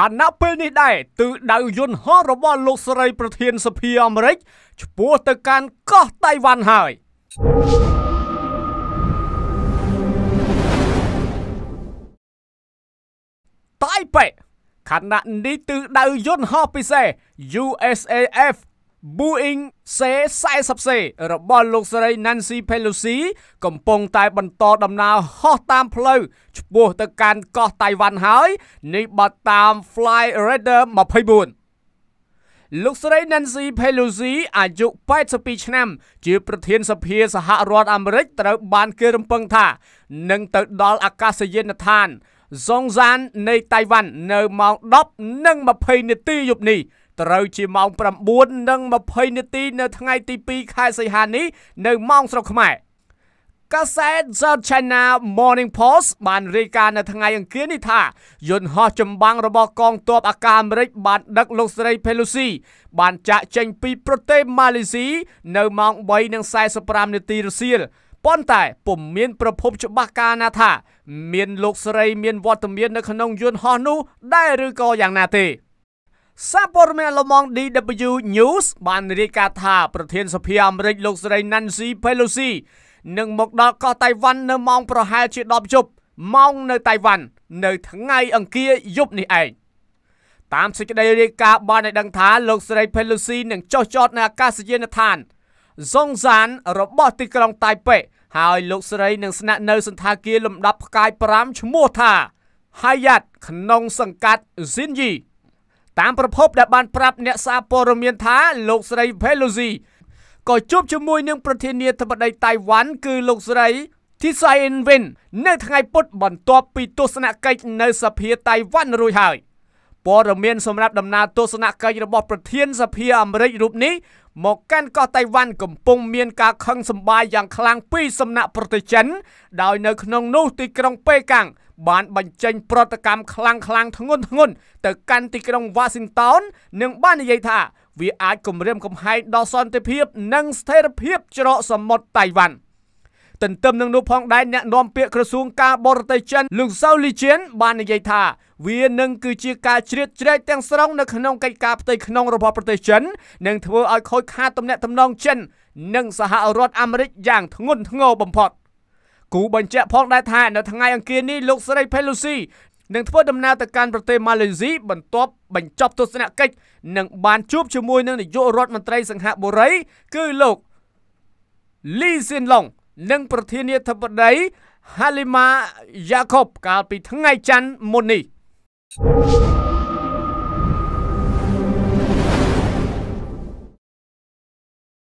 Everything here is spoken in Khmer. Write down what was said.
ខណៈពេលនេះដែរទិដៅយន្តហោះរបស់លោកសេរីប្រធានសភាអាមេរិកឆ្ពោះទៅកាន់កោះតៃវ៉ាន់ហើយតៃប៉េខណៈនេះទិដៅយន្តហោះពិសេស USAF Boeing C40C របស់លោកស្រី Nancy Pelosi កំពុងតែបន្តដំណើរហោះតាមផ្លូវឆ្ពោះទៅកាន់កោះតៃវ៉ាន់ហើយ នេះបើតាម Flightradar 24លោកស្រី Nancy Pelosi អាយុ82ឆ្នាំ ជា ប្រធានសភាសហរដ្ឋអាមេរិកត្រូវបានគេរំពឹងថានឹងទៅដល់អាកាសយានដ្ឋាន Zhongshan នៃតៃវ៉ាន់នៅម៉ោង10:20នាទីយប់នេះត្រូវជាម៉ោង9:20នាទី នៅថ្ងៃទី2ខែសីហានេះនៅម៉ោងស្រុកខ្មែរកាសែត The China Morning Post បានរាយការណ៍នៅថ្ងៃអង្គារនេះថាយន្តហោះចម្បាំងរបស់កងទ័ពអាកាសអាមេរិកបានដឹកលោកស្រី Pelosi បានចាក់ចេញពីប្រទេសម៉ាឡេស៊ី នៅម៉ោង3:45នាទីរសៀលប៉ុន្តែពុំមាន ប្រភព ច្បាស់ការណាថាមានលោកស្រីមានវត្តមាននៅក្នុងយន្តហោះនោះដែរឬក៏យ៉ាងណាទេ។សារព័ត៌មានលំង DW News បានរាយការណ៍ថាប្រធានសភាអាមេរិកលោកស្រី Nancy Pelosi នឹងមកដល់កោះតៃវ៉ាន់នៅម៉ោងប្រហែលជា10យប់ម៉ោងនៅតៃវ៉ាន់នៅថ្ងៃអង្គារយប់នេះឯងតាមសេចក្តីរាយការណ៍បានឲ្យដឹងថាលោកស្រី Pelosi នឹងចុះចតនៅអាកាសយានដ្ឋាន Zhongshan របស់ទីក្រុងតៃប៉េហើយលោកស្រីនឹងស្នាក់នៅសន្តាគារលំដាប់ផ្កាយ5ឈ្មោះថា Hyatt ក្នុងសង្កាត់ Xinyi តាមប្រភពដែលបានប្រាប់អ្នកសារព័ត៌មានថាលោកស្រី Pelosi ក៏ជួបជាមួយនឹងប្រធានាធិបតីតៃវ៉ាន់គឺលោកស្រី Tsai Ing-wen នៅថ្ងៃពុធបន្ទាប់ពីទស្សនកិច្ចនៅសភាតៃវ៉ាន់រួចហើយព័ត៌មានសម្រាប់ដំណើរទស្សនកិច្ចរបស់ប្រធានសភាអាមេរិករូបនេះមកកាន់កោះតៃវ៉ាន់កំពុងមានការខឹងសម្បារយ៉ាងខ្លាំងពីសំណាក់ប្រទេសចិនដោយនៅក្នុងនោះទីក្រុងប៉េកាំងបានបញ្ចេញប្រតិកម្មខ្លាំងខ្លាំងធ្ងន់ធ្ងរទៅកាន់ទីក្រុង Washington និងបាននិយាយថាវាអាចគំរាមកំហែងដល់សន្តិភាព និងស្ថិរភាពច្រកសមុទ្រតៃវ៉ាន់ទន្ទឹមនឹងនោះផងដែរអ្នកនាំពាក្យក្រសួងការបរទេសចិនលោកសៅលីជៀនបាននិយាយថាវានឹងគឺជាការជ្រៀតជ្រែកទាំងស្រុងនៅក្នុងកិច្ចការផ្ទៃក្នុងរបស់ប្រទេសចិននិងធ្វើឲ្យខូចខាតទំនាក់ទំនងចិននិងសហរដ្ឋអាមេរិកយ៉ាងធ្ងន់ធ្ងរបំផុត។គូបញ្ជាក់ផងដែរថានៅថ្ងៃអង្គារនេះលោកស្រី Pelosi នឹងធ្វើដំណើរទៅកាន់ប្រទេសម៉ាឡេស៊ីបន្ទាប់បញ្ចប់ទស្សនកិច្ចនិងបានជួបជាមួយនឹងនាយករដ្ឋមន្ត្រីសង្ហបុរីគឺលោក Lee Hsien Loong និងប្រធានាធិបតី Halima Yacob កាលពីថ្ងៃច័ន្ទមុននេះ you